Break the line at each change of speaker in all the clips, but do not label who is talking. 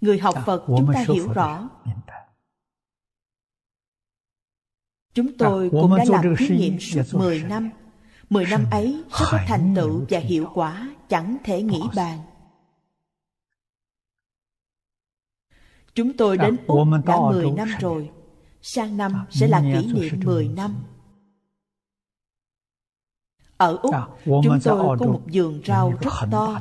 người học phật chúng ta hiểu rõ chúng tôi cũng đã làm thí nghiệm suốt 10 năm 10 năm ấy sẽ có thành tựu và hiệu quả chẳng thể nghĩ bàn Chúng tôi đến Úc đã 10 năm rồi Sang năm sẽ là kỷ niệm 10 năm Ở Úc chúng tôi có một vườn rau rất to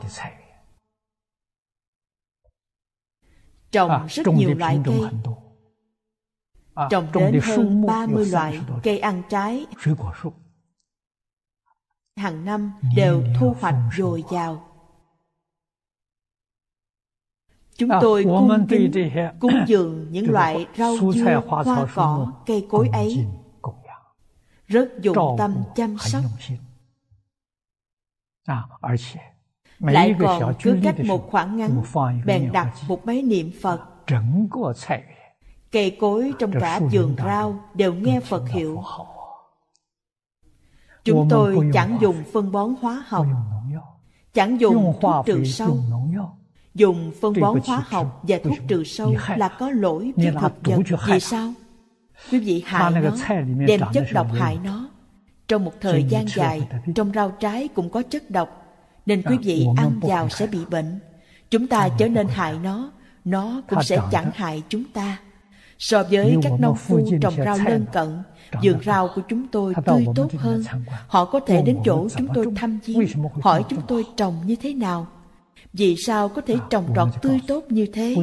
trồng à, rất nhiều loại cây à, trồng đến hơn 30 loại cây ăn trái hàng năm đều thu hoạch dồi dào chúng à, tôi cung kính cúng dường những loại rau dưa hoa cỏ cây cối ấy rất dụng tâm chăm sóc lại còn cứ cách một khoảng ngắn bèn đặt một máy niệm Phật. Cây cối trong cả vườn rau đều nghe Phật hiệu. Chúng tôi chẳng dùng phân bón hóa học, chẳng dùng thuốc trừ sâu. Dùng phân bón hóa học và thuốc trừ sâu là có lỗi với thực vật. Vì sao? Quý vị hại nó, đem chất độc hại nó. Trong một thời gian dài, trong rau trái cũng có chất độc nên quý vị ăn vào sẽ bị bệnh chúng ta chớ nên hại nó nó cũng sẽ chẳng hại chúng ta so với các nông phu trồng rau lân cận vườn rau của chúng tôi tươi tốt hơn họ có thể đến chỗ chúng tôi thăm viếng hỏi chúng tôi trồng như thế nào vì sao có thể trồng trọt tươi tốt như thế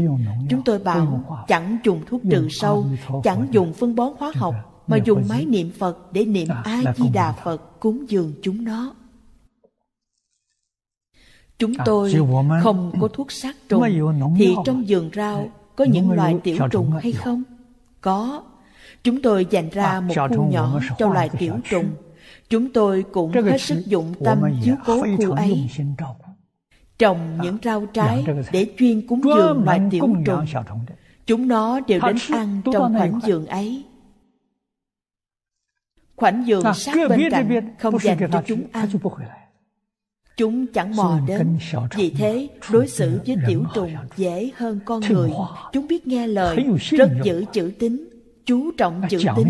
chúng tôi bảo chẳng dùng thuốc trừ sâu chẳng dùng phân bón hóa học mà dùng máy niệm phật để niệm a di đà phật cúng dường chúng nó Chúng à, tôi không có thuốc sát trùng Thì trong vườn rau có những loài tiểu trùng hay không? Có Chúng tôi dành ra à, một khu nhỏ cho loài tiểu trùng Chúng tôi cũng hết sức dụng tâm chiếu cố khu ấy Trồng những rau dạ, trái để chuyên cúng dường loài tiểu trùng Chúng nó đều đến ăn trong khoảnh vườn ấy Khoảnh vườn à, sát bên cạnh không dành cho chúng ăn chúng chẳng mò đến vì thế đối xử với tiểu trùng dễ hơn con người chúng biết nghe lời rất giữ chữ tín chú trọng chữ tín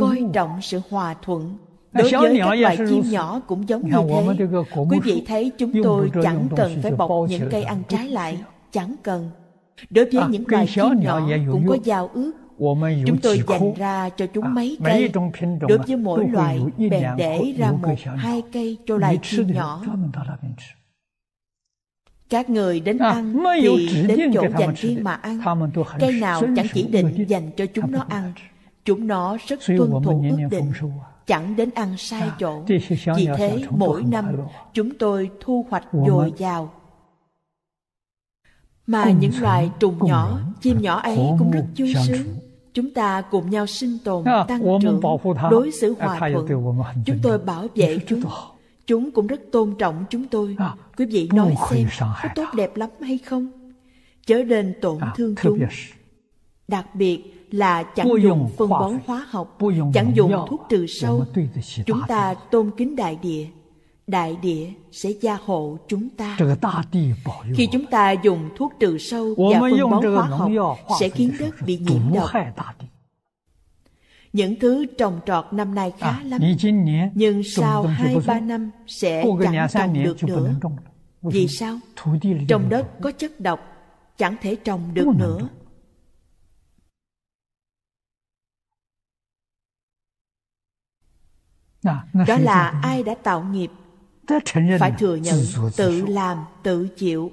coi trọng sự hòa thuận
đối với các loài chim nhỏ
cũng giống như thế quý vị thấy chúng tôi chẳng cần phải bọc những cây ăn trái lại chẳng cần đối với à, những loài chim nhỏ cũng có giao ước Chúng tôi dành ra cho chúng à, mấy cây. Đối à, với mỗi loài, bèn để ra một hai cây cho loài chim nhỏ. Các người đến à, ăn thì đến chỗ dành riêng mà ăn. Cây nào chẳng chỉ định dành cho chúng nó ăn. Chúng nó rất tuân thủ ước định, chẳng đến ăn sai chỗ. Vì thế, mỗi năm chúng tôi thu hoạch dồi dào mà những loài trùng nhỏ chim nhỏ ấy cũng rất vui sướng chúng ta cùng nhau sinh tồn tăng trưởng đối xử hòa thuận chúng tôi bảo vệ chúng chúng cũng rất tôn trọng chúng tôi quý vị nói xem có tốt đẹp lắm hay không chớ nên tổn thương chúng đặc biệt là chẳng dùng phân bón hóa học chẳng dùng thuốc trừ sâu chúng ta tôn kính đại địa đại địa sẽ gia hộ chúng ta. Khi chúng ta dùng thuốc trừ sâu và phân bón hóa học sẽ khiến đất bị nhiễm độc. Những thứ trồng trọt năm nay khá à, lắm, nhưng sau hai ba năm sẽ chẳng trồng được nữa. Vì sao? Trong đất có chất độc, chẳng thể trồng được nữa. À, Đó là ai đã tạo nghiệp phải à? thừa nhận tự làm tự chịu